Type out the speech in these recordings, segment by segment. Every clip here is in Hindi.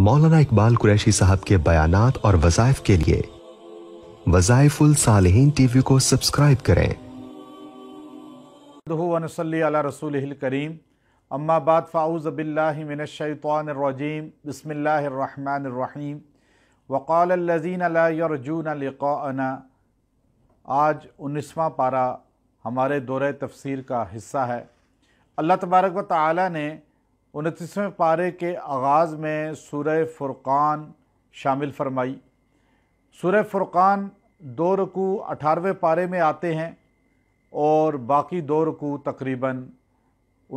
मौलाना इकबाल कुरैशी साहब के बयान और वजायफ के लिए वजायफुल सालहीन टीवी को सब्सक्राइब करें रसूल करीम अम्माबाद फ़ाउज फ़ाउज़बिल्लाशैतरजीम बसमीम वक़ालजीन आज उन्नीसवां पारा हमारे दौरे तफसीर का हिस्सा है अल्लाह तबारक व ताली ने उनतीसवें पारे के आगाज़ में सूर्य फ़ुरक़ान शामिल फरमाई सूर्य फ़ुरक़ान दो रकू अठारहवें पारे में आते हैं और बाकी दो रकू तकरीबन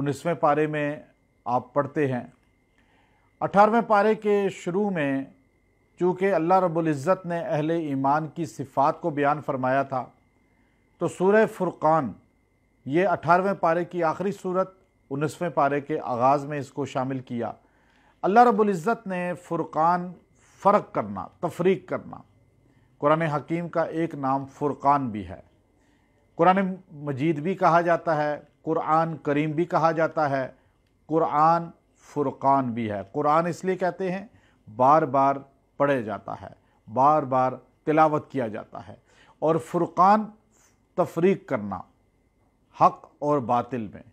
उन्नीसवें पारे में आप पढ़ते हैं अठारहवें पारे के शुरू में चूँकि अल्लाह रबुल्ज़त ने अहल ईमान की सिफ़ात को बयान फरमाया था तो सूर्य फ़ुरक़ान ये अठारहवें पारे की आखिरी सूरत उनसवें पारे के आगाज़ में इसको शामिल किया अल्लाह रबुल्ज़त ने फ़ुरक़ान फ़र्क करना तफरीक करना कुरान हकीम का एक नाम फ़ुरक़ान भी है कुरान मजीद भी कहा जाता है कुरान करीम भी कहा जाता है कुरान फ़ुरक़ान भी है कुरान इसलिए कहते हैं बार बार पढ़े जाता है बार बार तिलावत किया जाता है और फ़ुरक़ान तफरीक करना हक और बातिल में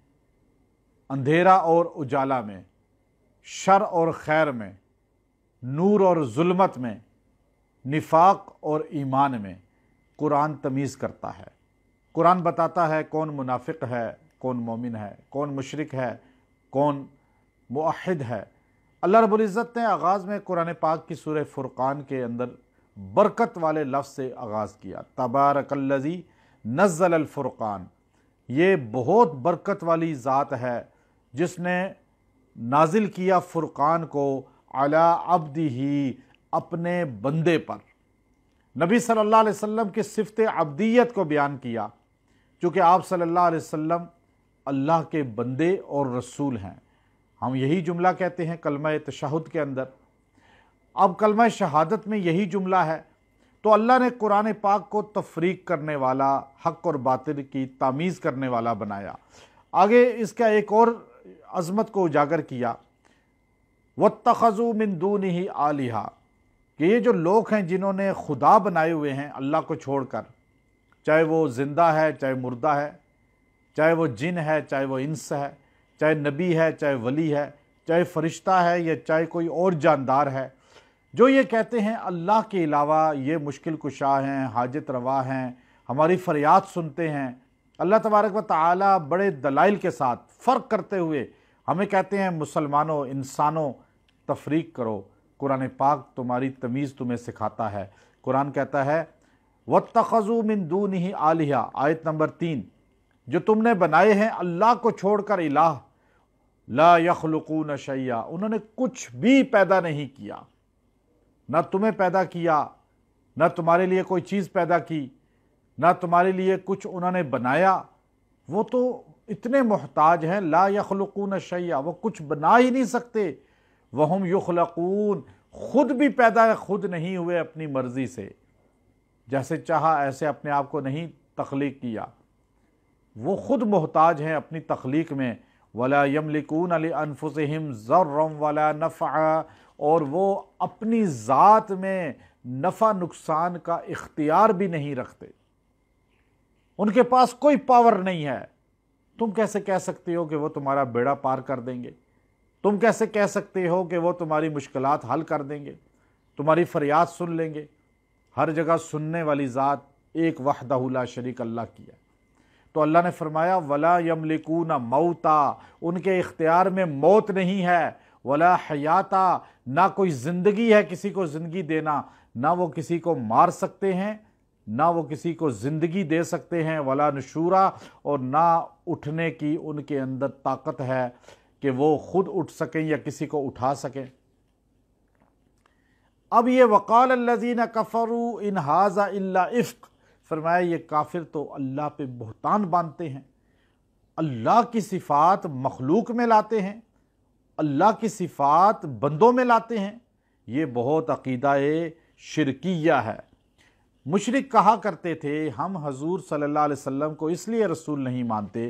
अंधेरा और उजाला में शर और खैर में नूर और जुल्मत में निफाक और ईमान में कुरान तमीज़ करता है कुरान बताता है कौन मुनाफिक है कौन मोमिन है कौन मशरक है कौन मुहद है अल्लाह रबुल्ज़त ने आगाज़ में कुरान पाक की सूर फुरक़ान के अंदर बरकत वाले लफ्ज़ से आगाज़ किया तबारकल्लजी नज़ल फुरक़ान ये बहुत बरकत वाली ज़ात है जिसने नाजिल किया फुरक़ान को अला अब्दी ही अपने बंदे पर नबी सल्लल्लाहु अलैहि वसल्लम की सिफत अब्दियत को बयान किया क्योंकि आप सल्लल्लाहु अलैहि वसल्लम अल्लाह के बंदे और रसूल हैं हम यही जुमला कहते हैं कलम तशहद के अंदर अब कलम शहादत में यही जुमला है तो अल्लाह ने कुरान पाक को तफरीक करने वाला हक और बातिल की तमीज़ करने वाला बनाया आगे इसका एक और अजमत को उजागर किया व तखज़ु मंदून ही आलिहा कि ये जो लोग हैं जिन्होंने खुदा बनाए हुए हैं अल्लाह को छोड़कर चाहे वो ज़िंदा है चाहे मुर्दा है चाहे वो जिन है चाहे वो इंस है चाहे नबी है चाहे वली है चाहे फरिश्ता है या चाहे कोई और जानदार है जो ये कहते हैं अल्लाह के अलावा ये मुश्किल कुशा हैं हाजत रवा हैं हमारी फरियाद सुनते हैं अल्लाह तबारक व ताली बड़े दलाइल के साथ फ़र्क करते हुए हमें कहते हैं मुसलमानों इंसानों तफरीक करो कुरान पाक तुम्हारी तमीज़ तुम्हें सिखाता है कुरान कहता है व तखजू मिन दून ही आलिया आयत नंबर तीन जो तुमने बनाए हैं अल्लाह को छोड़कर इलाह ला यखलकून शैया उन्होंने कुछ भी पैदा नहीं किया ना तुम्हें पैदा किया ना तुम्हारे लिए कोई चीज़ पैदा की ना तुम्हारे लिए कुछ उन्होंने बनाया वो तो इतने मोहताज हैं ला यखलकून शैया वो कुछ बना ही नहीं सकते वहम युखलकून खुद भी पैदा खुद नहीं हुए अपनी मर्ज़ी से जैसे चाहा ऐसे अपने आप को नहीं तख्लीक किया वो खुद मोहताज हैं अपनी तख्लीक में वला यमलिकून अली अनफुसम ज़र्रम वला नफ़ा और वो अपनी ज़ात में नफ़ा नुकसान का इख्तियार भी नहीं रखते उनके पास कोई पावर नहीं है तुम कैसे कह सकते हो कि वो तुम्हारा बेड़ा पार कर देंगे तुम कैसे कह सकते हो कि वो तुम्हारी मुश्किल हल कर देंगे तुम्हारी फरियाद सुन लेंगे हर जगह सुनने वाली ज़ात एक वहदहुल्ला शरीक अल्लाह की है तो अल्लाह ने फरमाया वला ना मऊता उनके इख्तियार में मौत नहीं है वला हयाता ना कोई ज़िंदगी है किसी को ज़िंदगी देना ना वो किसी को मार सकते हैं ना वो किसी को ज़िंदगी दे सकते हैं वला नशूरा और ना उठने की उनके अंदर ताकत है कि वो ख़ुद उठ सकें या किसी को उठा सकें अब ये वक़ाल लजीन कफ़रू इन हाजा इफ़ फरमाया ये काफिर तो अल्लाह पे बहतान बांधते हैं अल्लाह की सिफ़ात मखलूक में लाते हैं अल्लाह की सिफ़ात बंदों में लाते हैं ये बहुत अकीदा शिरकिया है मुशरक कहा करते थे हम हजूर सल्ला वसम को इसलिए रसूल नहीं मानते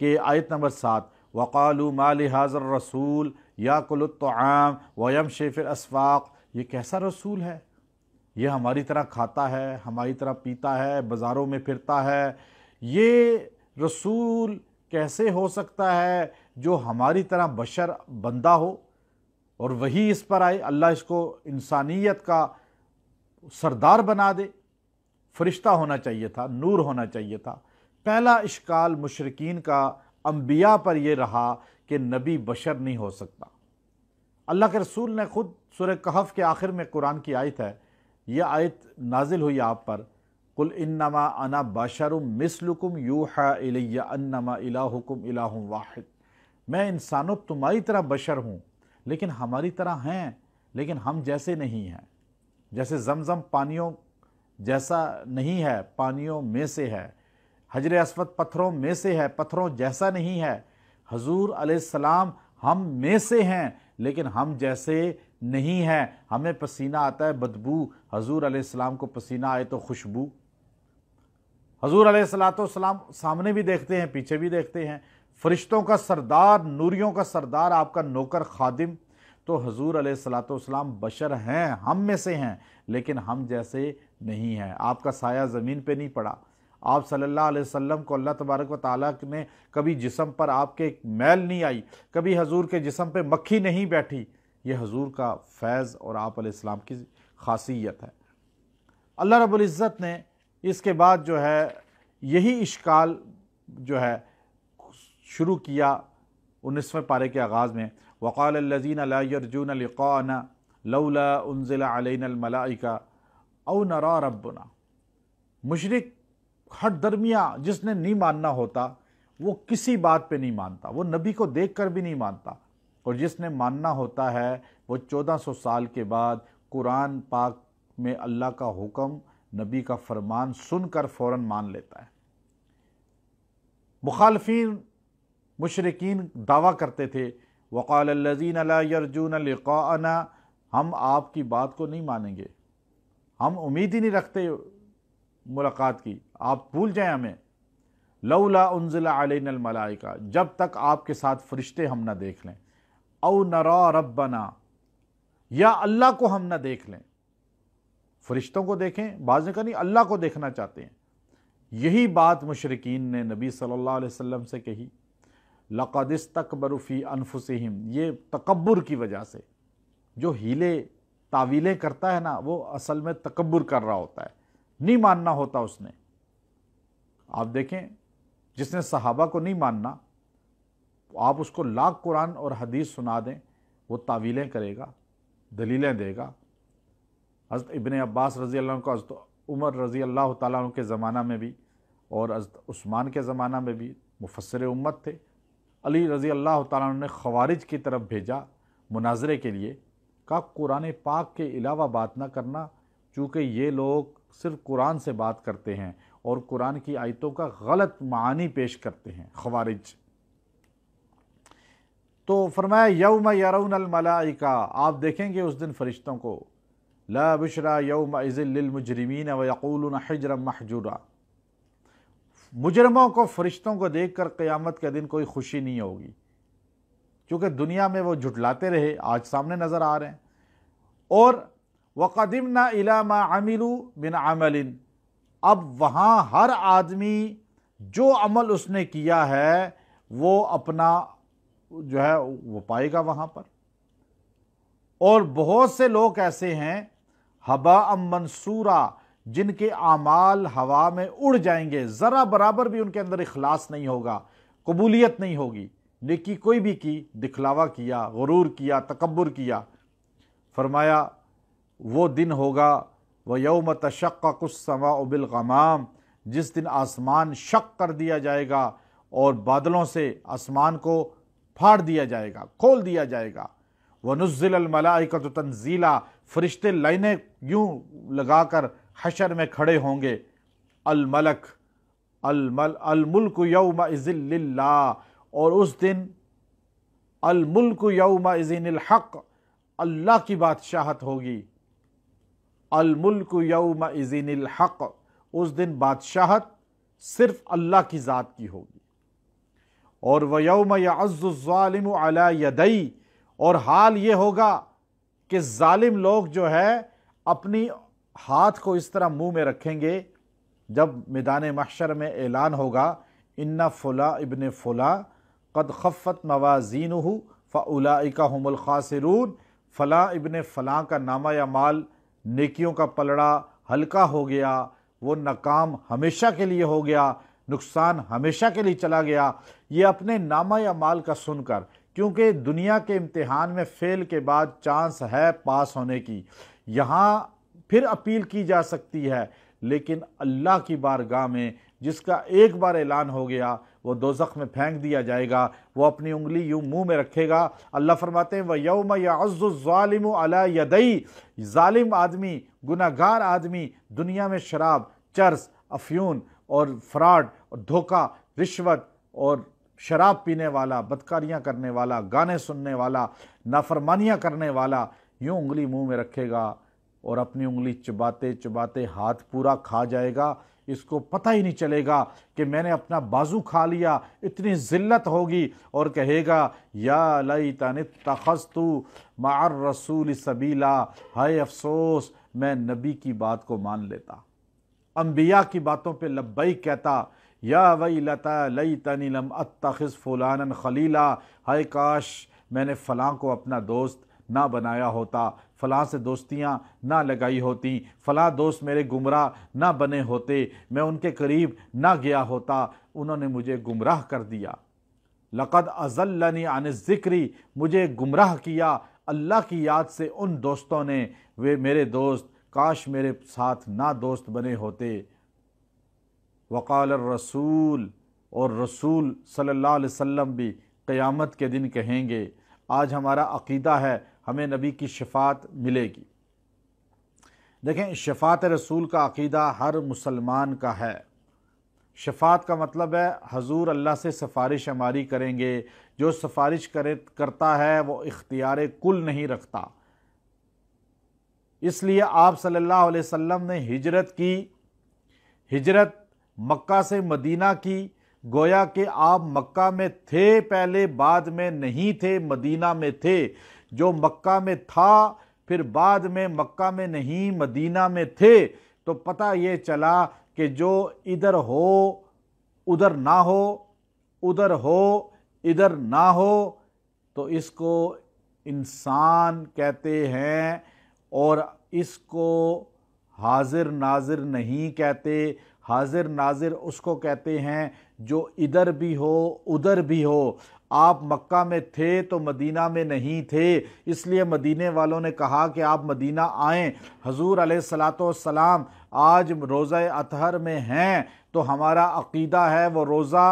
कि आयत नंबर सात वक़ालू माल हाजर रसूल या कुलतआम वयम शेफिर अशफाक़ ये कैसा रसूल है ये हमारी तरह खाता है हमारी तरह पीता है बाज़ारों में फिरता है ये रसूल कैसे हो सकता है जो हमारी तरह बशर बंदा हो और वही इस पर आए अल्लाह इसको इंसानियत का सरदार बना दे फरिश्ता होना चाहिए था नूर होना चाहिए था पहला इश्काल मुशरकिन का अम्बिया पर यह रहा कि नबी बशर नहीं हो सकता अल्लाह के रसूल ने ख़ुद सुर कहफ़ के आखिर में कुरान की आयत है यह आयत नाजिल हुई आप पर कुल इन्नमा अना बशर मिसलुकुम यू है अन्नमा इलाहुकुम इलाहुम वाहिद मैं इंसानों तुम्हारी तरह बशर हूँ लेकिन हमारी तरह हैं लेकिन हम जैसे नहीं हैं जैसे जमजम पानियों जैसा नहीं है पानियों में से है हजर असवद पत्थरों में से है पत्थरों जैसा नहीं है हजूर अलैहिस्सलाम हम में से हैं लेकिन हम जैसे नहीं हैं हमें पसीना आता है बदबू हजूर अलैहिस्सलाम को पसीना आए तो खुशबू हजूर सलाम सामने भी देखते हैं पीछे भी देखते हैं फरिश्तों का सरदार नूरियों का सरदार आपका नौकर खादिम तो हजूर सलाम बशर हैं हम में से हैं लेकिन हम जैसे नहीं हैं आपका साया ज़मीन पे नहीं पड़ा आप सल्लल्लाहु अलैहि वसल्लम को अल्लाह तबारक व ताली ने कभी जिसम पर आपके मैल नहीं आई कभी हजूर के जिसम पर मक्खी नहीं बैठी ये हजूर का फैज़ और आप आपलाम की खासियत है अल्लाह रबुल्ज़त ने इसके बाद जो है यही इश्काल जो है शुरू किया उन्नीसवें पारे के आगाज़ में वक़ाल लजीन लाजून लक़ाना लौला उनजिला अलमलाइका औ नरा रबना मशरक हट दरमिया जिसने नहीं मानना होता वो किसी बात पे नहीं मानता वो नबी को देख कर भी नहीं मानता और जिसने मानना होता है वो 1400 साल के बाद कुरान पाक में अल्लाह का हुक्म नबी का फरमान सुनकर फ़ौर मान लेता है मुखालफी मुशरकिन दावा करते थे वक़ालजीन यरजून लक़ाना हम आपकी बात को नहीं मानेंगे हम उम्मीद ही नहीं रखते मुलाकात की आप भूल जाएं हमें लौला उनजिला मलाइका जब तक आपके साथ फ़रिश्ते हम ना देख लें औ नरा रबना या अल्लाह को हम ना देख लें फरिश्तों को देखें बाज ने कहा नहीं अल्लाह को देखना चाहते हैं यही बात मुशरकिन ने नबी सल्लल्लाहु अलैहि वसल्लम से कही तक बरूफ़ी अनफुसम ये तकबर की वजह से जो हीले तावीलें करता है ना वो असल में तकबर कर रहा होता है नहीं मानना होता उसने आप देखें जिसने सहाबा को नहीं मानना आप उसको लाख कुरान और हदीस सुना दें वो तावीलें करेगा दलीलें देगा हज़रत इबन अब्बास रज़ी अल्लाह को हज़रत उमर रज़ी अल्लाह तमाना ज़माना में भी और हज़रत उस्मान के ज़माना में भी मुफसर उम्मत थे अली रज़ी अल्लाह ने खवारिज की तरफ भेजा मुनाजरे के लिए का कुरान पाक के अलावा बात ना करना चूँकि ये लोग सिर्फ कुरान से बात करते हैं और कुरान की आयतों का गलत मानी पेश करते हैं खवारिज तो फरमाया यौम यरउन का आप देखेंगे उस दिन फरिश्तों को ला बुशरा यौम इज़िलमजरमिन वक़ूल हजर महजूरा मुजरमों को फरिश्तों को देख कर क़्यामत के दिन कोई खुशी नहीं होगी क्योंकि दुनिया में वो झुटलाते रहे आज सामने नज़र आ रहे हैं और वक़दिम ना इलामा आमिलू बिन आमलिन अब वहाँ हर आदमी जो अमल उसने किया है वो अपना जो है वो पाएगा वहाँ पर और बहुत से लोग ऐसे हैं हबा अम मंसूरा जिनके आमाल हवा में उड़ जाएंगे ज़रा बराबर भी उनके अंदर इखलास नहीं होगा कबूलियत नहीं होगी नेकी कोई भी की दिखलावा किया गुरूर किया तकबर किया फरमाया वो दिन होगा वह यौम उबिल गमाम जिस दिन आसमान शक कर दिया जाएगा और बादलों से आसमान को फाड़ दिया जाएगा खोल दिया जाएगा वह नज़िलमलाकत तनजीला फरिश्ते लाइने यूँ लगाकर हशर में खड़े होंगे अलमलक अलमल अलमुल्क यौम इज़िल्ला और उस दिन अलमुल्क यौम हक अल्लाह की बादशाहत होगी अलमुल्क यौम हक उस दिन बादशाहत सिर्फ़ अल्लाह की ज़ात की होगी और व यौम याज़ालिम अला यदई और हाल ये होगा कि ालिम लोग जो है अपनी हाथ को इस तरह मुंह में रखेंगे जब मैदान महशर में ऐलान होगा इन्ना फ़ुला इबन फ़ुला कद खफ़त मवाजीन हो फ़लाइका हमल खासरून फ़लाँ इबन फ़लाँ का नामा या माल नेकियों का पलड़ा हल्का हो गया वो नाकाम हमेशा के लिए हो गया नुकसान हमेशा के लिए चला गया ये अपने नामा या माल का सुनकर क्योंकि दुनिया के इम्तहान में फेल के बाद चांस है पास होने की यहाँ फिर अपील की जा सकती है लेकिन अल्लाह की बारगाह में जिसका एक बार ऐलान हो गया वो दो में फेंक दिया जाएगा वो अपनी उंगली यूं मुंह में रखेगा अल्लाह फरमाते हैं वह यौम याज़ालिम अला यदई ालिम आदमी गुनागार आदमी दुनिया में शराब चर्स अफ्यून और फ्रॉड और धोखा रिश्वत और शराब पीने वाला बदकारियाँ करने वाला गाने सुनने वाला नाफरमानियाँ करने वाला यूँ उंगली मुंह में रखेगा और अपनी उंगली चबाते चुबाते हाथ पूरा खा जाएगा इसको पता ही नहीं चलेगा कि मैंने अपना बाजू खा लिया इतनी ज़िल्लत होगी और कहेगा या लई तन तखस्तु मार रसूल सबीला हाय अफसोस मैं नबी की बात को मान लेता अम्बिया की बातों पे लब्बई कहता या वई लता लई तनी लम अतखस फ़लान खलीला हाय काश मैंने फ़लाँ को अपना दोस्त ना बनाया होता फ़लाँ से दोस्तियाँ ना लगाई होती फ़लाँ दोस्त मेरे गुमराह ना बने होते मैं उनके करीब ना गया होता उन्होंने मुझे गुमराह कर दिया लक़द अजल्लनी आन ज़िक्री मुझे गुमराह किया अल्लाह की याद से उन दोस्तों ने वे मेरे दोस्त काश मेरे साथ ना दोस्त बने होते वक़ाल रसूल और रसूल सल्लल्लाहु अलैहि वसल्लम भी क़यामत के दिन कहेंगे आज हमारा अकीदा है हमें नबी की शफात मिलेगी देखें शफात रसूल का अकीदा हर मुसलमान का है शफात का मतलब है हजूर अल्लाह से सिफारिश हमारी करेंगे जो सिफारिश करे करता है वो इख्तियार कुल नहीं रखता इसलिए आप सल्लल्लाहु अलैहि वसल्लम ने हिजरत की हिजरत मक्का से मदीना की गोया कि आप मक्का में थे पहले बाद में नहीं थे मदीना में थे जो मक्का में था फिर बाद में मक्का में नहीं मदीना में थे तो पता ये चला कि जो इधर हो उधर ना हो उधर हो इधर ना हो तो इसको इंसान कहते हैं और इसको हाजिर नाजिर नहीं कहते हाजिर नाजिर उसको कहते हैं जो इधर भी हो उधर भी हो आप मक्का में थे तो मदीना में नहीं थे इसलिए मदीने वालों ने कहा कि आप मदीना आएँ हजूर सलाम आज रोज़ अतहर में हैं तो हमारा अकीदा है वो रोज़ा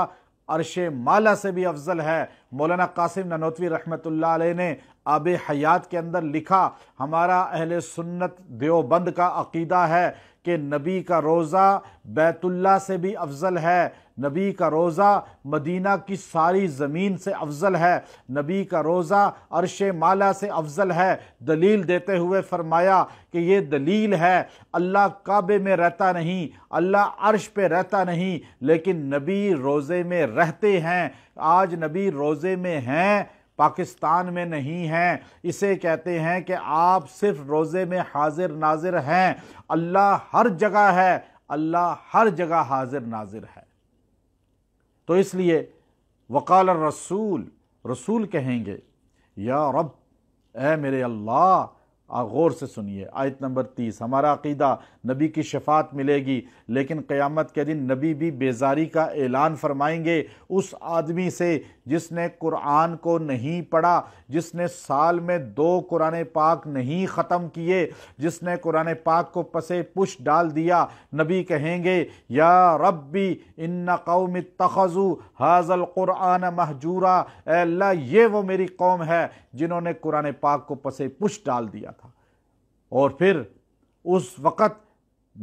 अरश माला से भी अफजल है मौलाना कासिम ननोतवी रहमतुल्लाह ने आब हयात के अंदर लिखा हमारा अहल सुन्नत देवबंद का अकीदा है कि नबी का रोज़ा बैतुल्ला से भी अफजल है नबी का रोज़ा मदीना की सारी ज़मीन से अफजल है नबी का रोज़ा अरश माला से अफजल है दलील देते हुए फरमाया कि ये दलील है अल्लाह काबे में रहता नहीं अल्लाह अरश पे रहता नहीं लेकिन नबी रोज़े में रहते हैं आज नबी रोज़े में हैं पाकिस्तान में नहीं हैं इसे कहते हैं कि आप सिर्फ रोज़े में हाजिर नाजिर हैं अल्लाह हर जगह है अल्लाह हर जगह हाजिर नाजिर है तो इसलिए वकाल रसूल रसूल कहेंगे या रब ए मेरे अल्लाह गौर से सुनिए आयत नंबर तीस हमारा अकीदा नबी की शफात मिलेगी लेकिन क़यामत के दिन नबी भी बेजारी का ऐलान फरमाएंगे उस आदमी से जिसने कुरान को नहीं पढ़ा जिसने साल में दो कुरान पाक नहीं ख़त्म किए जिसने कुरान पाक को पसे पुश डाल दिया नबी कहेंगे या रब्बी इन कौम तखज़ू हाजल कुरान महजूरा अल्लाह ये वो मेरी कौम है जिन्होंने कुरान पाक को पसे पुश डाल दिया था और फिर उस वक़्त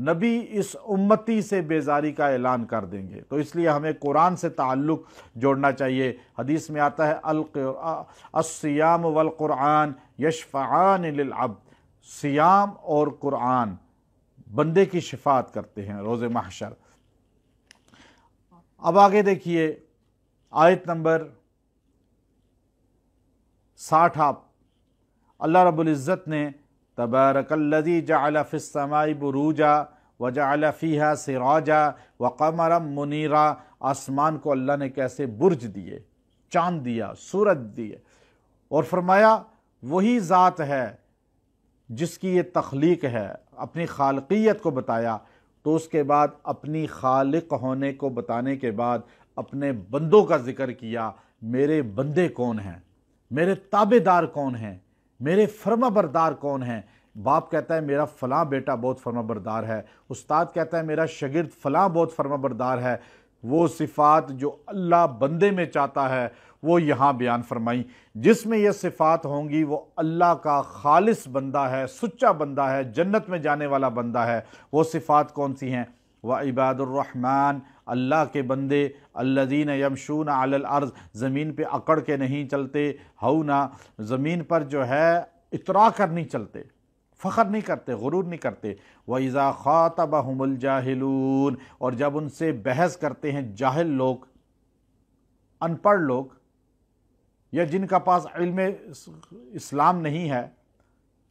नबी इस उम्मती से बेजारी का ऐलान कर देंगे तो इसलिए हमें कुरान से ताल्लुक़ जोड़ना चाहिए हदीस में आता है अस्याम वल कुरान यशफ़ान अब सियाम और कुरान बंदे की शिफात करते हैं रोज़ महशर अब आगे देखिए आयत नंबर साठ आप अल्लाह रबुल्ज़त ने तबारकल्लि जाफ़िसमाई बरूजा व जाफ़ीहा सिराजा व कमरम मुनीरा आसमान को अल्लाह ने कैसे बुर्ज दिए चांद दिया सूरज दिए और फरमाया वही ज़ात है जिसकी ये तख्लीक है अपनी खालकियत को बताया तो उसके बाद अपनी खालिक होने को बताने के बाद अपने बंदों का ज़िक्र किया मेरे बंदे कौन हैं मेरे ताबेदार कौन हैं मेरे फर्मा बरदार कौन हैं बाप कहता है मेरा फ़लाँ बेटा बहुत फर्मा बरदार है उस्ताद कहता है मेरा शगिर्द फ़लाँ बहुत फर्मा बरदार है वो सिफ़ात जो अल्लाह बंदे में चाहता है वो यहाँ बयान फरमाई जिसमें यह सिफ़ात होंगी वो अल्लाह का खालिस बंदा है सच्चा बंदा है जन्नत में जाने वाला बंदा है वो सिफ़ात कौन सी हैं व इबादुररहमान अल्लाह के बंदे अल्लादीन यमशून अलर्ज़ ज़मीन पे अकड़ के नहीं चलते हौना ज़मीन पर जो है इतरा कर नहीं चलते फ़ख्र नहीं करते गुरूर नहीं करते व इज़ा ख़ातबहमुलजाहलून और जब उनसे बहस करते हैं जाहिल लोग अनपढ़ लोग या जिनका पास इल्म इस्लाम नहीं है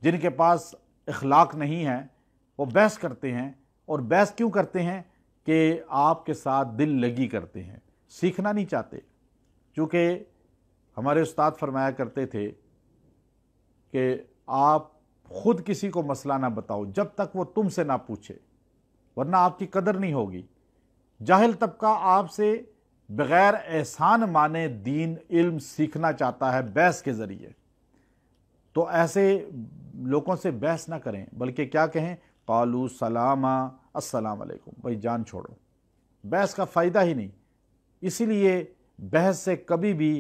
जिनके पास इखलाक नहीं है वो बहस करते हैं और बहस क्यों करते हैं कि आपके साथ दिल लगी करते हैं सीखना नहीं चाहते क्योंकि हमारे उस्ताद फरमाया करते थे कि आप खुद किसी को मसला ना बताओ जब तक वो तुमसे ना पूछे वरना आपकी कदर नहीं होगी जाहिल तबका आपसे बग़ैर एहसान माने दीन इल्म सीखना चाहता है बहस के ज़रिए तो ऐसे लोगों से बहस ना करें बल्कि क्या कहें कालू सलामा असलकुम भाई जान छोड़ो बहस का फ़ायदा ही नहीं इसीलिए बहस से कभी भी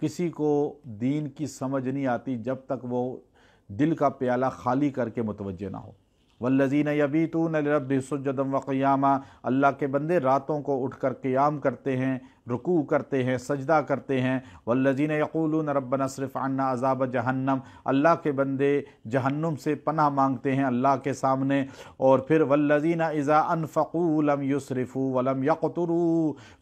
किसी को दीन की समझ नहीं आती जब तक वो दिल का प्याला खाली करके मुतवजह ना हो वल्लजीन यबीतून रब सुजदम व क़यामा अल्लाह के बंदे रातों को उठ कर क़याम करते हैं रुकू करते हैं सजदा करते हैं वल्लजीन यकूलून रब्बन असरफ़ अन्ना अजाब जहन्नम अल्लाह के बंदे जहन्नम से पनाह मांगते हैं अल्लाह के सामने और फिर वल्लजीन इज़ा अनफ़ूलम युसरफ़ू वलम यकतरू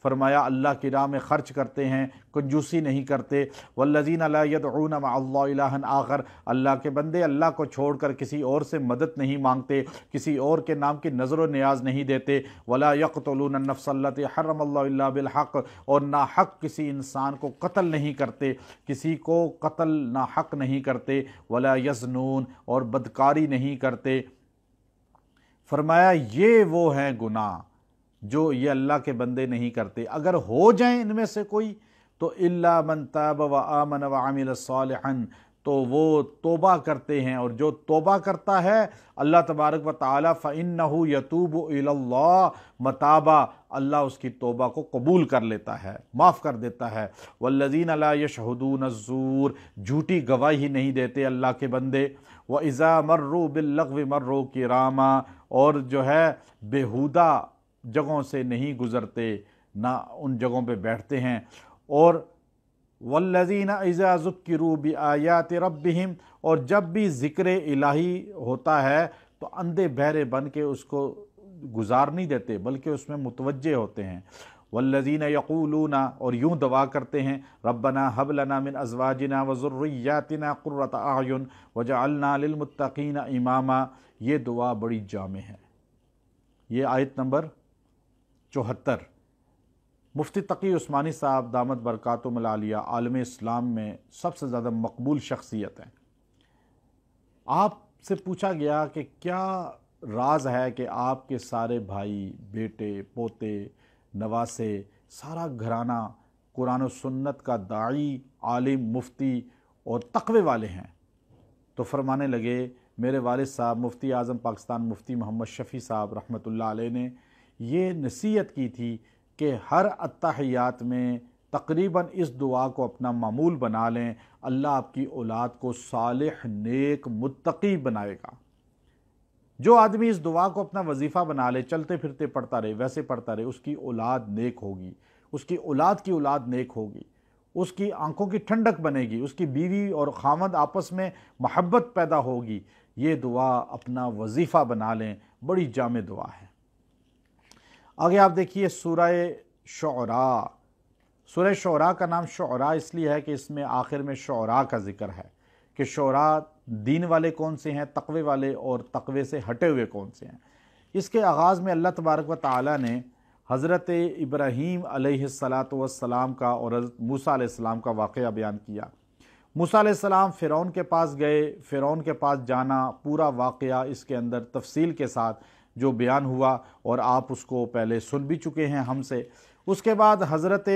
फरमाया अल्लाह की राह में ख़र्च करते हैं कंजूसी नहीं करते वल्लजीन अलायदून आखर अल्लाह के बंदे अल्लाह को छोड़ कर किसी और से मदद नहीं मांगते किसी और के नाम की नज़र व न्याज नहीं देते वला यकतलून नफसलत हरम बिलहक़ और ना हक किसी इंसान को कत्ल नहीं करते किसी को कत्ल ना हक नहीं करते वला यजनून और बदकारी नहीं करते फरमाया ये वो हैं गुनाह जो ये अल्लाह के बंदे नहीं करते अगर हो जाए इनमें से कोई तो इल्ला मन तब व आमन व आमिल तो वो तोबा करते हैं और जो तोबा करता है अल्लाह तबारक व ताली फ़िन यतूब इल्ला मताबा अल्लाह उसकी तोबा को कबूल कर लेता है माफ़ कर देता है वल्लजीन अला यशहदून ज़ूर झूठी गवाही नहीं देते अल्लाह के बंदे व इज़ा मर्रू बिल्लव मर्रो किरामा और जो है बेहूदा जगहों से नहीं गुज़रते ना उन जगहों पर बैठते हैं और वल्लजीना इज़ा ज़ुक्रू बी आयात रब और जब भी ज़िक्र इलाही होता है तो अंधे बहरे बन के उसको गुजार नहीं देते बल्कि उसमें मुतवजह होते हैं वल्लजीन यकूलूना और यूँ दवा करते हैं रबना हबलना मिन अजवाजना वज़ुर्रियातना क़ुर्रत आयुन वजालना इमामा ये दुआ बड़ी जाम है ये आयत नंबर चौहत्तर मुफ्ती तकी उस्मानी साहब दामद बरक़ात मलालिया आलम इस्लाम में सबसे ज़्यादा मकबूल शख्सियत हैं आपसे पूछा गया कि क्या राज है कि आपके सारे भाई बेटे पोते नवासे सारा घराना कुरान सुन्नत का दाई आलिम मुफ्ती और तकवे वाले हैं तो फरमाने लगे मेरे वालिद साहब मुफ्ती आज़म पाकिस्तान मुफ्ती मोहम्मद शफ़ी साहब रहमत ने ये नसीहत की थी कि हर अत्तहियात में तकरीबन इस दुआ को अपना मामूल बना लें अल्लाह आपकी औलाद को सालह नेक मुत्तकी बनाएगा जो आदमी इस दुआ को अपना वजीफ़ा बना ले चलते फिरते पढ़ता रहे वैसे पढ़ता रहे उसकी औलाद नेक होगी उसकी औलाद की औलाद नेक होगी उसकी आंखों की ठंडक बनेगी उसकी बीवी और खामद आपस में महब्बत पैदा होगी ये दुआ अपना वजीफ़ा बना लें बड़ी जाम दुआ है आगे आप देखिए सूरह शरा सूर्य शरा का नाम शरा इसलिए है कि इसमें आखिर में शरा का जिक्र है कि शरा दीन वाले कौन से हैं तकवे वाले और तकवे से हटे हुए कौन से हैं इसके आगाज़ में अल्लाह तबारक व ताली ने हज़रत इब्राहीम सलाम का और हज़रत मूसा का वाक़ बयान किया मूसा फ़िरौन के पास गए फ़िरौन के पास जाना पूरा वाक़ इसके अंदर तफसील के साथ जो बयान हुआ और आप उसको पहले सुन भी चुके हैं हमसे उसके बाद हज़रत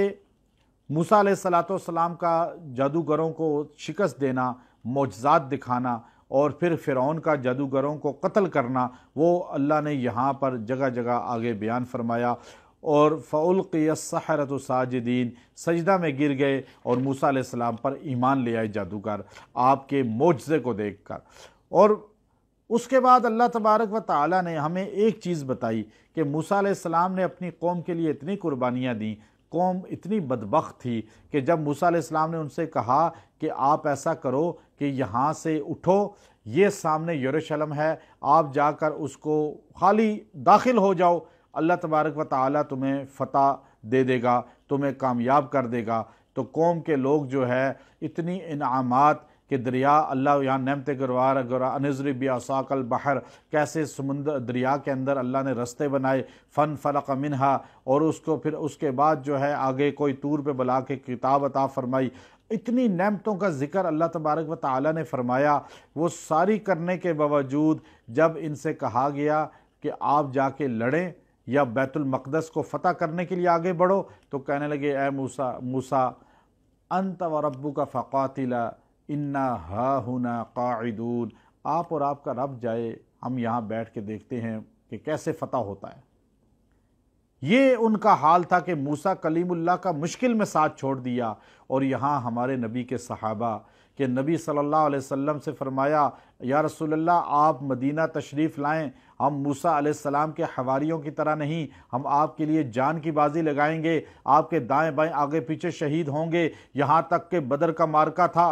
मूसा सलाम का जादूगरों को शिकस्त देना मोजात दिखाना और फिर फ़िरौन का जादूगरों को कत्ल करना वो अल्लाह ने यहाँ पर जगह जगह आगे बयान फरमाया और सहरत साजिदीन सजदा में गिर गए और मूसा सलाम पर ईमान ले आए जादूगर आपके मुआजे को देख कर और उसके बाद अल्लाह तबारक व ताली ने हमें एक चीज़ बताई कि मूसा ने अपनी कौम के लिए इतनी कुर्बानियाँ दी कौम इतनी बदबक थी कि जब मूसा इस्लाम ने उनसे कहा कि आप ऐसा करो कि यहाँ से उठो ये सामने यरूशलम है आप जाकर उसको खाली दाखिल हो जाओ अल्लाह तबारक व ताली तुम्हें फ़तह दे देगा तुम्हें कामयाब कर देगा तो कौम के लोग जो है इतनी इनामत कि दरिया अल्लाह यहाँ नमत गुरवार अनजर बियासाकल बहर कैसे समुंदर दरिया के अंदर अल्लाह ने रस्ते बनाए फ़न फ़लक मिनहा और उसको फिर उसके बाद जो है आगे कोई तूर पर बुला के किताब अता फरमाई इतनी नमतों का जिक्र अल्लाह तबारक व ताली ने फरमाया वो सारी करने के बावजूद जब इनसे कहा गया कि आप जाके लड़ें या बैतुलमक़दस को फ़तह करने के लिए आगे बढ़ो तो कहने लगे ए मूसा मूसा अंत व रब्बू का फ़ातिला इन्ना हा हुना क़ाइदून आप और आपका रब जाए हम यहाँ बैठ के देखते हैं कि कैसे फ़तह होता है ये उनका हाल था कि मूसा कलीमुल्लाह का मुश्किल में साथ छोड़ दिया और यहाँ हमारे नबी के सहाबा के नबी सल्लल्लाहु अलैहि वसल्लम से फ़रमाया या रसोल्ला आप मदीना तशरीफ़ लाएँ हम मूसा आसमाम के हवारियों की तरह नहीं हम आपके लिए जान की बाजी लगाएंगे आपके दाएं बाएं आगे पीछे शहीद होंगे यहाँ तक के बदर का मार्का था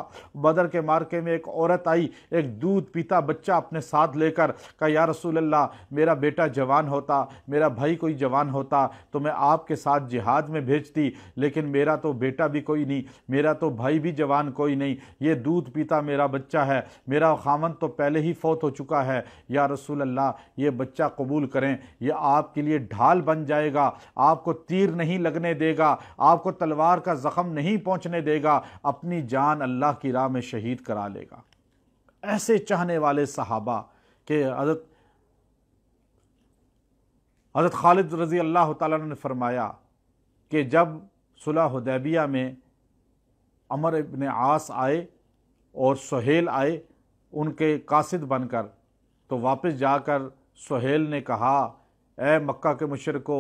बदर के मार्के में एक औरत आई एक दूध पीता बच्चा अपने साथ लेकर कहा या रसोल्ला मेरा बेटा जवान होता मेरा भाई कोई जवान होता तो मैं आपके साथ जिहाद में भेजती लेकिन मेरा तो बेटा भी कोई नहीं मेरा तो भाई भी जवान कोई नहीं ये दूध पीता मेरा बच्चा है मेरा खामन तो पहले ही फ़ौत हो चुका है या रसूल अल्लाह ये बच्चा कबूल करें यह आपके लिए ढाल बन जाएगा आपको तीर नहीं लगने देगा आपको तलवार का ज़ख़म नहीं पहुँचने देगा अपनी जान अल्लाह की राह में शहीद करा लेगा ऐसे चाहने वाले सहाबा के हजरत हज़रत खालिद रज़ी अल्लाह ताला ने फरमाया कि जब सुलह हुदैबिया में अमर इबन आस आए और सुहेल आए उनके कासिद बनकर तो वापस जाकर सोहेल ने कहा ए मक्का के मुशर को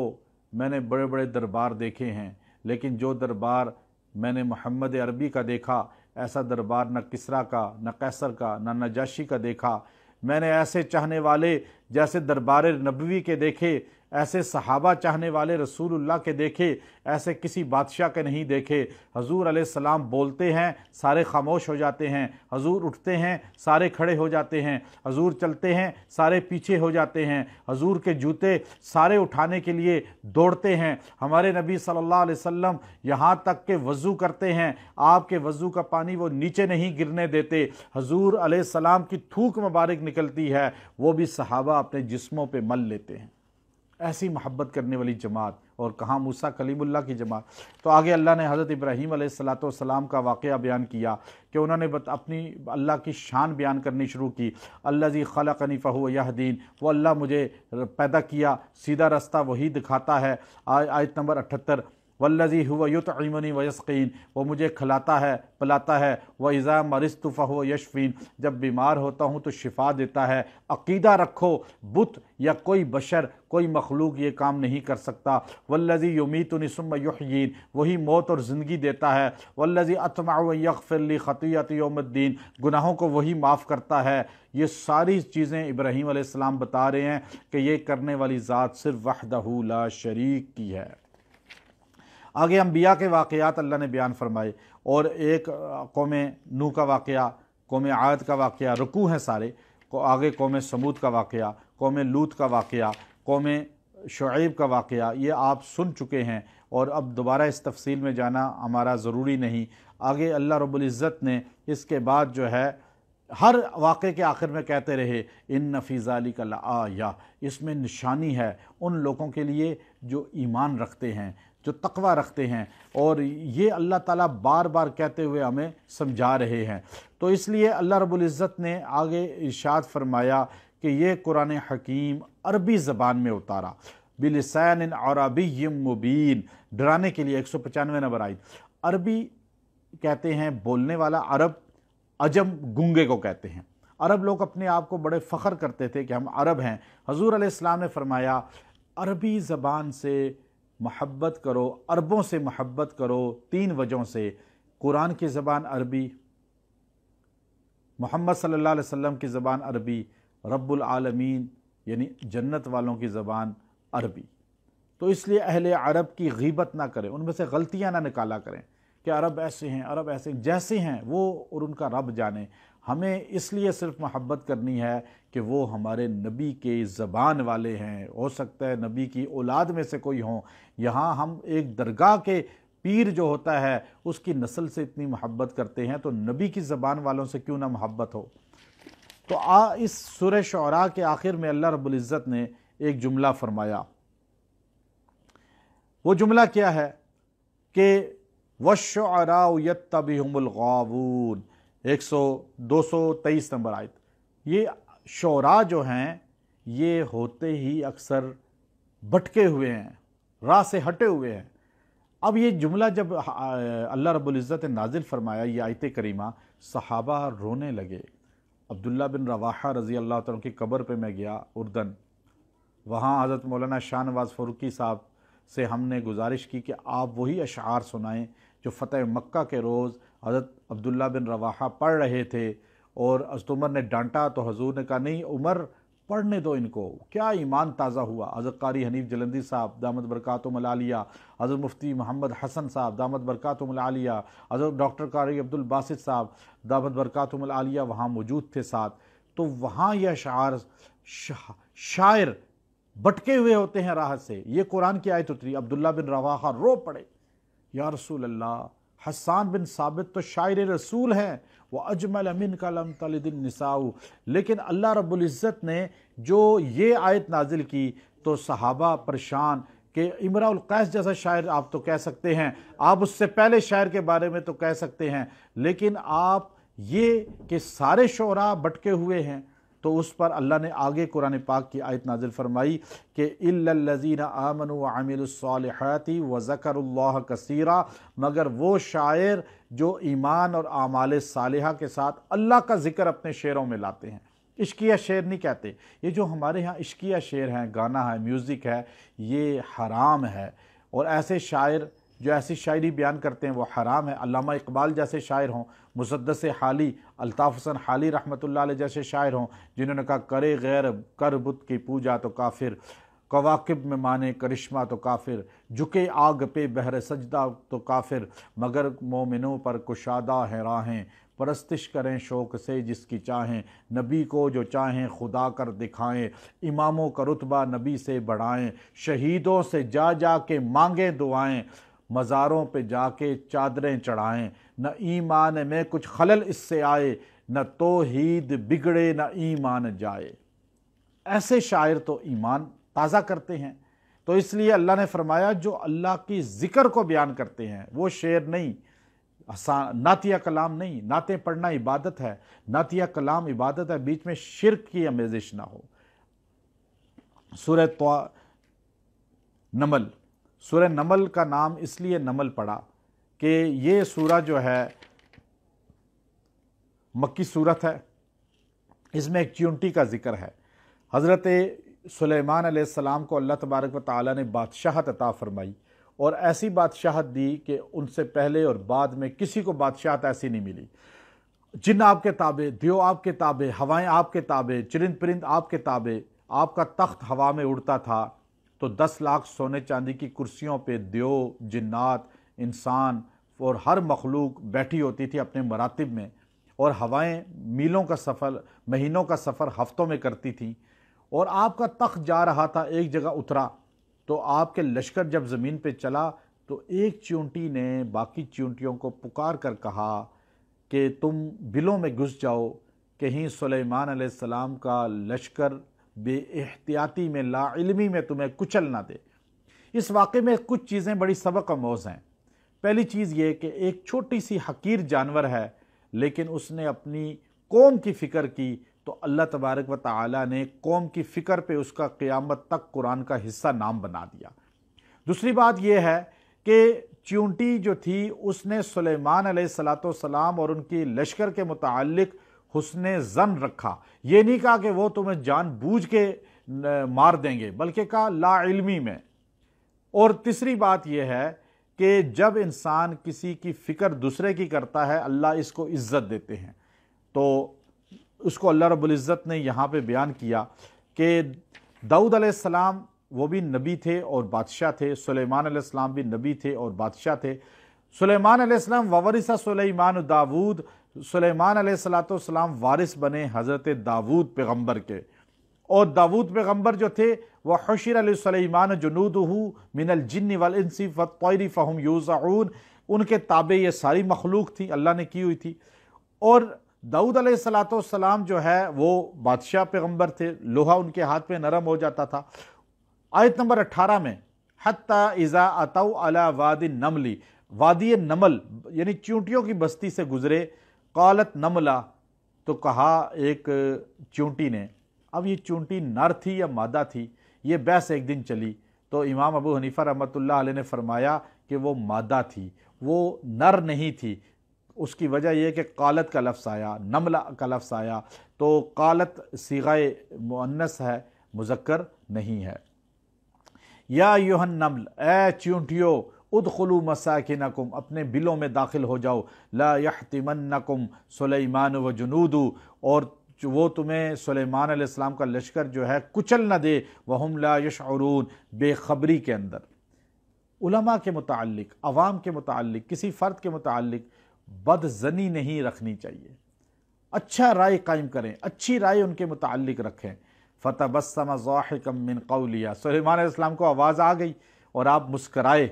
मैंने बड़े बड़े दरबार देखे हैं लेकिन जो दरबार मैंने मोहम्मद अरबी का देखा ऐसा दरबार न किसरा का न कैसर का न नजाशी का देखा मैंने ऐसे चाहने वाले जैसे दरबार नबवी के देखे ऐसे सहाबा चाहने वाले रसूलुल्लाह के देखे ऐसे किसी बादशाह के नहीं देखे हजूर सलाम बोलते हैं सारे खामोश हो जाते हैं हजूर उठते हैं सारे खड़े हो जाते हैं हजूर चलते हैं सारे पीछे हो जाते हैं हजूर के जूते सारे उठाने के लिए दौड़ते हैं हमारे नबी सल्लल्लाहु अलैहि वसल्लम यहाँ तक के वज़ू करते हैं आपके वज़ू का पानी वो नीचे नहीं गिरने देते हजूर सलाम की थूक मुबारक निकलती है वो भी सहाबा अपने जिस्मों पर मल लेते हैं ऐसी महब्बत करने वाली जमात और कहाँ मूसा कलीमुल्ला की जमात तो आगे अल्लाह ने हज़रत इब्राहीम सलाम का वाक़ बयान किया कि उन्होंने अपनी अल्लाह की शान बयान करनी शुरू की अल्लाह जी खला कनी यह दीन वो अल्लाह मुझे पैदा किया सीधा रास्ता वही दिखाता है आयत नंबर अठहत्तर वल्लजी हुआ युत व वयस्किन वो मुझे खिलाता है पिलाता है व इज़ा मरिस्तफ़ा हुआ यशफीन जब बीमार होता हूँ तो शिफा देता है अकीदा रखो बुत या कोई बशर कोई मखलूक ये काम नहीं कर सकता वल्लजी नसुम युहयीन वही मौत और ज़िंदगी देता है वल्लजी अतमा यकफ़िली ख़तियत योमद्दीन गुनाहों को वही माफ़ करता है ये सारी चीज़ें इब्राहीम बता रहे हैं कि ये करने वाली ज़ात सिर्फ वहदहू ला शरीक की है आगे अम्बिया के वाक़ात अल्लाह ने बयान फरमाए और एक कौम नू का वाक़ कौम आयत का वाक़ रुकू हैं सारे को आगे कौम समूद का वाक़ कौम लूत का वाक़ कौम शुब का वाक़ ये आप सुन चुके हैं और अब दोबारा इस तफसील में जाना हमारा ज़रूरी नहीं आगे अल्लाह रबुल्ज़त ने इसके बाद जो है हर वाक़े के आखिर में कहते रहे इन नफीज़ाली का या इसमें निशानी है उन लोगों के लिए जो ईमान रखते हैं जो तकवा रखते हैं और ये अल्लाह ताला बार बार कहते हुए हमें समझा रहे हैं तो इसलिए अल्लाह रब्बुल इज़्ज़त ने आगे इशाद फरमाया कि ये कुरान हकीम अरबी ज़बान में उतारा बिलसान अरबी मुबीन डराने के लिए एक सौ पचानवे नंबर आई अरबी कहते हैं बोलने वाला अरब अजम गूंगे को कहते हैं अरब लोग अपने आप को बड़े फ़ख्र करते थे कि हम अरब हैं हजूर इस्लाम ने फरमाया अरबी ज़बान से महब्बत करो अरबों से महब्बत करो तीन वजहों से कुरान की ज़बान अरबी मोहम्मद सल्लल्लाहु अलैहि वसल्लम की ज़बान अरबी रब्बुल आलमीन यानी जन्नत वालों की ज़बान अरबी तो इसलिए अहल अरब की गीबत ना करें उनमें से गलतियाँ ना निकाला करें कि अरब ऐसे हैं अरब ऐसे जैसे हैं वो और उनका रब जाने हमें इसलिए सिर्फ मोहब्बत करनी है कि वो हमारे नबी के ज़बान वाले हैं हो सकता है नबी की औलाद में से कोई हों यहाँ हम एक दरगाह के पीर जो होता है उसकी नस्ल से इतनी मोहब्बत करते हैं तो नबी की ज़बान वालों से क्यों ना मोहब्बत हो तो आ इस सुर शरा के आखिर में अल्लाह रबुल्ज़त ने एक जुमला फरमाया वो जुमला क्या है कि वशाउतबिहमगाबून एक सौ दो सौ तेईस नंबर आयत ये शरा जो हैं ये होते ही अक्सर भटके हुए हैं राह से हटे हुए हैं अब ये जुमला जब अल्लाह रबुल्ज़त ने नाजिल फरमाया ये आयत करीमा सहाबा रोने लगे अब्दुल्ला बिन रवाहा रज़ी अल्लाह तन की कब्र पे मैं गया उर्दन वहाँ हज़रत मौलाना शाह नवाज़ फ़ारूकी साहब से हमने गुजारिश की कि आप वही अशार सुनाएं जो फ़तह मक्का के रोज़ हज़रत अब्दुल्ला बिन रवाहा पढ़ रहे थे और हज़रत उमर ने डांटा तो हजूर ने कहा नहीं उमर पढ़ने दो इनको क्या ईमान ताज़ा हुआ हज़रत कारी हनीफ जलंदी साहब दामद बरक़ात मलालिया हज़र मुफ्ती मोहम्मद हसन साहब दामद बरक़ात मलालिया अज़र डॉक्टर कारी अब्दुल बासित साहब दामद बरक़ात मलालिया वहाँ मौजूद थे साथ तो वहाँ यह शार शा, शायर भटके हुए होते हैं राहत से ये कुरान की आयत उतरी अब्दुल्ला बिन रवाहा रो पड़े या रसूल अल्लाह हसान बिन साबित तो शायर रसूल हैं वह अजमल अमिन कलम तलदिन नसाऊ लेकिन अल्लाह रब्ज़त ने जो ये आयत नाजिल की तो सहाबा परेशान कि इमरास जैसा शायर आप तो कह सकते हैं आप उससे पहले शायर के बारे में तो कह सकते हैं लेकिन आप ये कि सारे शोरा भटके हुए हैं तो उस पर अल्लाह ने आगे कुरान पाक की आयत नाजिल फरमाई कि इल्लज़ीन आमन आमिलसालहती व ज़कर कसीरा मगर वो शायर जो ईमान और आमाल सालहा के साथ अल्लाह का ज़िक्र अपने शेरों में लाते हैं इश्किया शेर नहीं कहते ये जो हमारे यहाँ इश्किया शेर हैं गाना है म्यूज़िक है ये हराम है और ऐसे शायर जो ऐसी शायरी बयान करते हैं वो हराम है अलामा इकबाल जैसे शायर हों मुसदस हाली अलताफ़ हसन हाली रहमत जैसे शायर हों जिन्होंने कहा करे गैर कर बुत की पूजा तो काफिर कवाकब में माने करिश्मा तो काफिर झुके आग पे बहर सजदा तो काफिर मगर मोमिनों पर कुशादा है राहें परस्तिश करें शौक़ से जिसकी चाहें नबी को जो चाहें खुदा कर दिखाएं इमामों का रुतबा नबी से बढ़ाएं शहीदों से जा जा के मांगें दुआएं मज़ारों पे जाके चादरें चढ़ाएं न ईमान में कुछ खलल इससे आए न तोहीद बिगड़े न ईमान जाए ऐसे शायर तो ईमान ताज़ा करते हैं तो इसलिए अल्लाह ने फरमाया जो अल्लाह की ज़िक्र को बयान करते हैं वो शेर नहीं नातिया कलाम नहीं नाते पढ़ना इबादत है नातिया कलाम इबादत है बीच में शिरक की आमेजिश ना हो सुर नमल सूर्य नमल का नाम इसलिए नमल पड़ा कि ये सूरह जो है मक्की सूरत है इसमें एक च्यूंटी का जिक्र है हज़रत सुलेमान सलाम को अल्लाह तबारक व ताली ने बादशाहत अता फरमाई और ऐसी बादशाहत दी कि उनसे पहले और बाद में किसी को बादशाहत ऐसी नहीं मिली जिन आपके ताबे दियो आपके ताबे हवाएं आपके ताबे चिरिंद परिंद आपके ताबे आपका तख्त हवा में उड़ता था तो दस लाख सोने चांदी की कुर्सियों पे दियो जिन्नात इंसान और हर मखलूक बैठी होती थी अपने मरातब में और हवाएं मीलों का सफ़र महीनों का सफ़र हफ़्तों में करती थीं और आपका तख्त जा रहा था एक जगह उतरा तो आपके लश्कर जब ज़मीन पे चला तो एक चूंटी ने बाकी चूंटियों को पुकार कर कहा कि तुम बिलों में घुस जाओ कहीं सुलेमान सलाम का लश्कर एहतियाती में लाइलमी में तुम्हें कुचल ना दे इस वाक़े में कुछ चीज़ें बड़ी सबक आमोज हैं पहली चीज़ ये कि एक छोटी सी हकीर जानवर है लेकिन उसने अपनी कौम की फ़िक्र की तो अल्लाह तबारक व ताली ने कौम की फ़िक्र पर उसका क़्यामत तक कुरान का हिस्सा नाम बना दिया दूसरी बात यह है कि च्यूंटी जो थी उसने सुलेमान सलाम और उनकी लश्कर के मुतल हुसन जन रखा ये नहीं कहा कि वो तुम्हें जानबूझ के मार देंगे बल्कि कहा लाइलमी में और तीसरी बात यह है कि जब इंसान किसी की फ़िक्र दूसरे की करता है अल्लाह इसको इज़्ज़त देते हैं तो उसको अल्लाह रबुल्ज़त ने यहाँ पे बयान किया कि दाऊद अलैहिस्सलाम वो भी नबी थे और बादशाह थे सुलेमान भी नबी थे और बादशाह थे सुलेमान अलैहिस्सलाम ववरिसा सुलेमान दाऊद सुलेमान सलाम वारिस बने हज़रत दाऊद पैगम्बर के और दाऊद पैगम्बर जो थे वह हशीर सलेमान जनूद मिनल जिन वलसी फ़ौरी फ़हम यूज़ाउन उनके ताबे ये सारी मखलूक थी अल्लाह ने की हुई थी और दाऊद सलाम जो है वो बादशाह पैगम्बर थे लोहा उनके हाथ में नरम हो जाता था आयत नंबर अट्ठारह में हत्ता इज़ा अतऊ अला वाद नमली वादी नमल यानी चूंटियों की बस्ती से गुजरे कालत नमला तो कहा एक चूंटी ने अब ये चूंटी नर थी या मादा थी ये बहस एक दिन चली तो इमाम अबू हनीफा रहमत आल ने फरमाया कि वो मादा थी वो नर नहीं थी उसकी वजह यह कि कालत का लफ्स आया नमला का लफ्स आया तो कालत सिगाए मुन्नस है मुजक्र नहीं है या युहन नमल ए चूंटियों उदखलू मसाकिनकुम अपने बिलों में दाखिल हो जाओ ला नकुम सुलेमान व जुनूदू और वो तुम्हें सुलेमान आसमाम का लश्कर जो है कुचल न दे हम ला यशरून बेखबरी के अंदर उलमा के मुतालिक अवाम के मुतालिक किसी फ़र्द के मुतालिक बदजनी नहीं रखनी चाहिए अच्छा राय कायम करें अच्छी राय उनके मुतालिक रखें फ़तबसम ज़ाहिकम मिन कौलिया सुलेमान को आवाज़ आ गई और आप मुस्कराए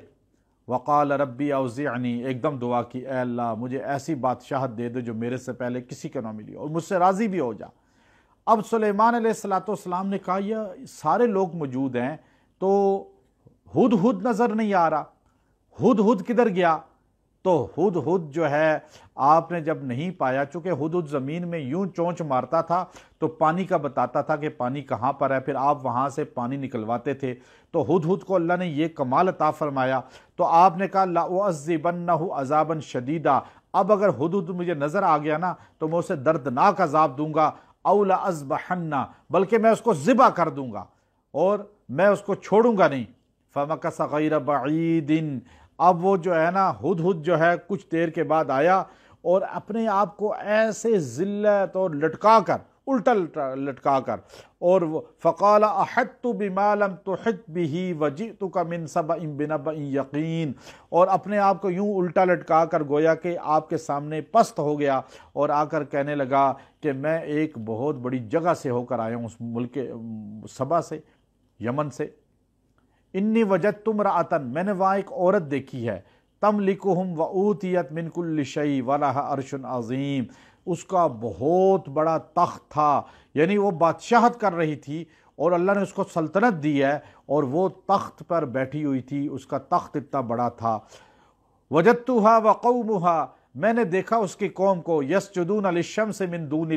वक़ाल रबी अवज़ानी एकदम दुआ की ए अल्लाह मुझे ऐसी बादशाहत दे दो जो मेरे से पहले किसी को ना मिली और मुझसे राज़ी भी हो जा अब सुलेमान सलाम ने कहा यह सारे लोग मौजूद हैं तो हुद हुद नज़र नहीं आ रहा हुद हुद किधर गया तो हुद हुद जो है आपने जब नहीं पाया चूँकि हुद हुद ज़मीन में यूं चोंच मारता था तो पानी का बताता था कि पानी कहाँ पर है फिर आप वहाँ से पानी निकलवाते थे तो हुद हुद को अल्लाह ने यह कमाल अता फरमाया तो आपने कहा लाजीबन अजाबन शदीदा अब अगर हुद हुद मुझे नज़र आ गया ना तो मैं उसे दर्दनाक अजाब दूंगा अवला अजबहन्ना बल्कि मैं उसको ज़िबा कर दूंगा और मैं उसको छोड़ूंगा नहीं फमक सग़ैर बीदिन अब वो जो है ना हद हद जो है कुछ देर के बाद आया और अपने आप को ऐसे ज़िल्लत और लटका कर उल्टा लटका कर और फ़काल अहत तो बिमालम हद भी वजी तो का मिन सब बिनब यकीन और अपने आप को यूँ उल्टा लटका कर गोया कि आपके सामने पस्त हो गया और आकर कहने लगा कि मैं एक बहुत बड़ी जगह से होकर आया हूँ उस मुल्क सभा से यमन से इन्नी वजह तुम रातन मैंने वहाँ एक औरत देखी है तम लिखो हम वऊतियत मिनकुल्लशई वाला अरशन अज़ीम उसका बहुत बड़ा तख्त था यानी वो बादशाहत कर रही थी और अल्लाह ने उसको सल्तनत दी है और वो तख्त पर बैठी हुई थी उसका तख्त इतना बड़ा था वजतुहा व कौमुहा मैंने देखा उसकी कौम को यसजुदून अलशम से मिनदून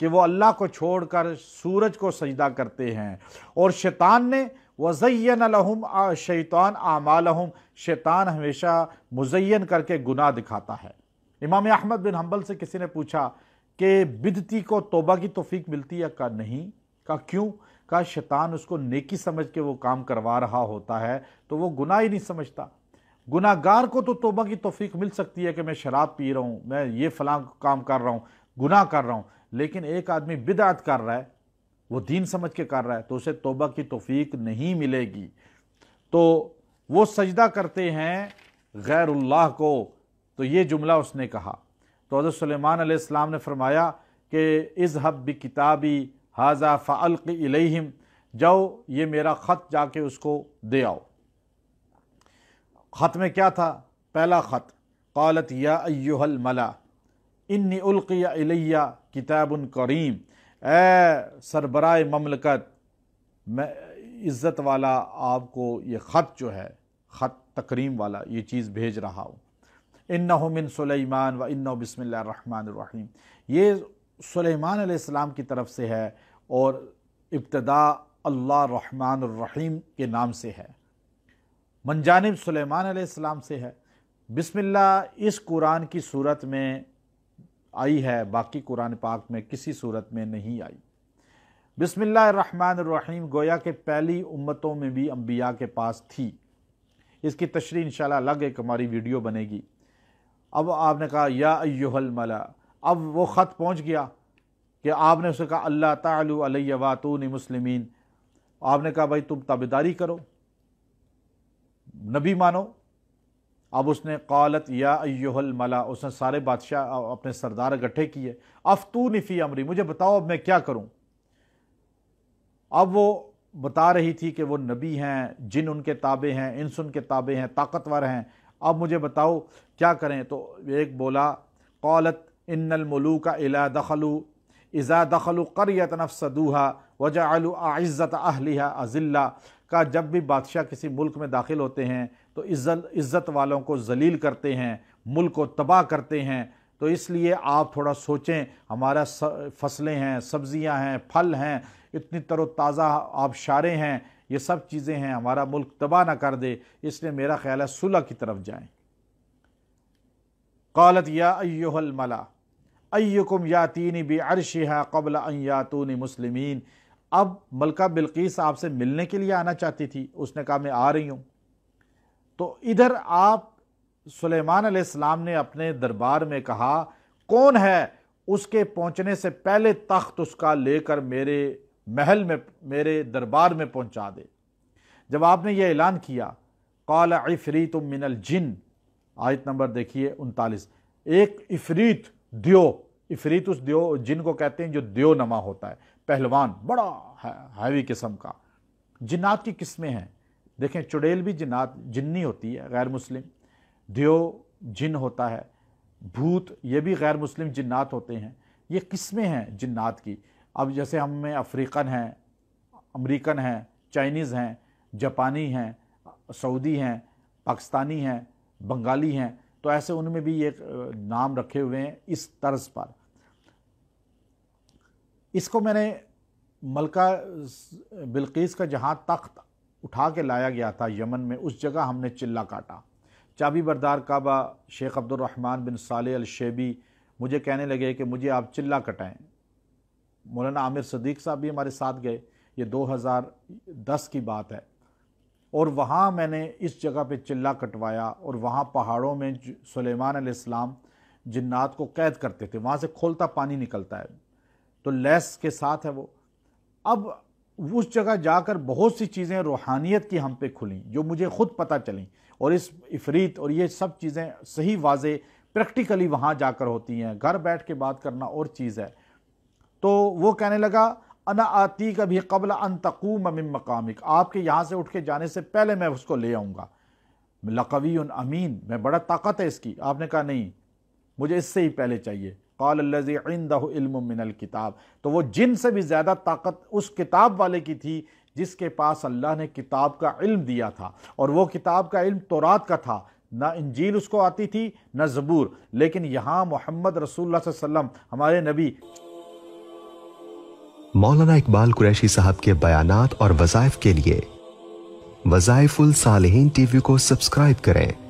कि वो अल्लाह को छोड़कर सूरज को सजदा करते हैं और शैतान ने वज़ैन लहम शैतान आमालहम शैतान हमेशा मुजैन करके गुनाह दिखाता है इमाम अहमद बिन हम्बल से किसी ने पूछा कि बिदती को तोबा की तोफ़ी मिलती है का नहीं का क्यों का शैतान उसको नेकी समझ के वो काम करवा रहा होता है तो वो गुनाह ही नहीं समझता गुनाहगार को तो तोबा की तोफ़ीक मिल सकती है कि मैं शराब पी रहा हूँ मैं ये फलां काम कर रहा हूँ गुनाह कर रहा हूँ लेकिन एक आदमी बिदात कर रहा है वो दीन समझ के कर रहा है तो उसे तोबा की तोफीक नहीं मिलेगी तो वो सजदा करते हैं गैरुल्लाह को तो ये जुमला उसने कहा तो हज़रत सलेमान आसमाम ने फरमाया कि हब भी किताबी हाजा फ़लक इलेहिम जाओ ये मेरा ख़त जाके उसको दे आओ ख़त में क्या था पहला ख़त कालत या अयोहल मला इन्नी उल्किया इलैया किताबन करीम ए सरबरा ममलकत मैं इज़्ज़त वाला आपको ये ख़त जो है ख़त तकरीम वाला ये चीज़ भेज रहा हूँ इन मिन सुलेमान व इन बसमीम ये सुलेमान सलाम की तरफ से है और इब्तदा अल्लाह रहमान रहीम के नाम से है मनजानब सुलेमान सलाम से है बिस्मिल्लाह इस कुरान की सूरत में आई है बाकी कुरान पाक में किसी सूरत में नहीं आई बिसमीम गोया के पहली उम्मतों में भी अम्बिया के पास थी इसकी तशरी इंशाल्लाह अलग एक हमारी वीडियो बनेगी अब आपने कहा या अयोहल मला अब वो ख़त पहुँच गया कि आपने उसे कहा अल्लाह तालु वातून आपने कहा भाई तुम ताबेदारी करो नबी मानो अब उसने कौलत या अयोहल मला उसने सारे बादशाह अपने सरदार इकट्ठे किए अफतू फ़ी अमरी मुझे बताओ अब मैं क्या करूं अब वो बता रही थी कि वो नबी हैं जिन उनके ताबे हैं इंस उनके ताबे हैं ताकतवर हैं अब मुझे बताओ क्या करें तो एक बोला कौलत इनमलू का इला दखलू इज़ा दखलु कर नफसदूहा वजा आज़त अहलिया अज़िल्ला का जब भी बादशाह किसी मुल्क में दाखिल होते हैं तो इज्जत इज्जत वालों को जलील करते हैं मुल्क को तबाह करते हैं तो इसलिए आप थोड़ा सोचें हमारा फसलें हैं सब्जियां हैं फल हैं इतनी तरोताज़ा आबशारें हैं ये सब चीज़ें हैं हमारा मुल्क तबाह ना कर दे इसलिए मेरा ख्याल है सुलह की तरफ जाएं कौलत या अयोहल मला अयुकुम यातीनी बे अरश है कबल यातून मुसलमिन अब मलका बिल्किस आपसे मिलने के लिए आना चाहती थी उसने कहा मैं आ रही हूँ तो इधर आप सुलेमान सलेमान ने अपने दरबार में कहा कौन है उसके पहुंचने से पहले तख्त उसका लेकर मेरे महल में मेरे दरबार में पहुंचा दे जब आपने यह ऐलान किया कॉल इफरीत मिनल जिन आयत नंबर देखिए उनतालीस एक इफरीत दियो इफरीत उस दियो जिन को कहते हैं जो दियो नमा होता है पहलवान बड़ा है, हैवी किस्म का जिन्नात की किस्में हैं देखें चुड़ैल भी जिन्नात जिन्नी होती है गैर मुस्लिम दियो जिन होता है भूत ये भी गैर मुस्लिम जिन्नात होते हैं ये किस्में हैं जिन्नात की अब जैसे हम में अफ्रीकन हैं अमरीकन हैं चाइनीज़ हैं जापानी हैं सऊदी हैं पाकिस्तानी हैं बंगाली हैं तो ऐसे उनमें भी ये नाम रखे हुए हैं इस तर्ज पर इसको मैंने मलका बिल्किस का जहाँ तख्त उठा के लाया गया था यमन में उस जगह हमने चिल्ला काटा चाबी बरदार काबा शेख अब्दुलरहमान बिन साले अल शेबी मुझे कहने लगे कि मुझे आप चिल्ला कटाएं मौलाना आमिर सदीक साहब भी हमारे साथ गए ये 2010 की बात है और वहाँ मैंने इस जगह पे चिल्ला कटवाया और वहाँ पहाड़ों में सुलेमान अलैहिस्सलाम जिन्नात को कैद करते थे वहाँ से खोलता पानी निकलता है तो लैस के साथ है वो अब उस जगह जाकर बहुत सी चीज़ें रूहानियत की हम पे खुली जो मुझे ख़ुद पता चली और इस इफरीत और ये सब चीज़ें सही वाजे प्रैक्टिकली वहाँ जाकर होती हैं घर बैठ के बात करना और चीज़ है तो वो कहने लगा अना आती कभी कबल अन तकूम अमिन मकामिक आपके यहाँ से उठ के जाने से पहले मैं उसको ले आऊँगा लकवी अमीन मैं बड़ा ताकत है इसकी आपने कहा नहीं मुझे इससे ही पहले चाहिए कौलज़िंदमिनल किताब तो वो जिन से भी ज़्यादा ताकत उस किताब वाले की थी जिसके पास अल्लाह ने किताब का इल्म दिया था और वो किताब का इल्म तोरात का था ना इंजील उसको आती थी ना ज़बूर लेकिन यहाँ मोहम्मद रसूल वसम हमारे नबी मौलाना इकबाल कुरैशी साहब के बयानात और वज़ाइफ के लिए वज़ाइफुल सालहीन टीवी को सब्सक्राइब करें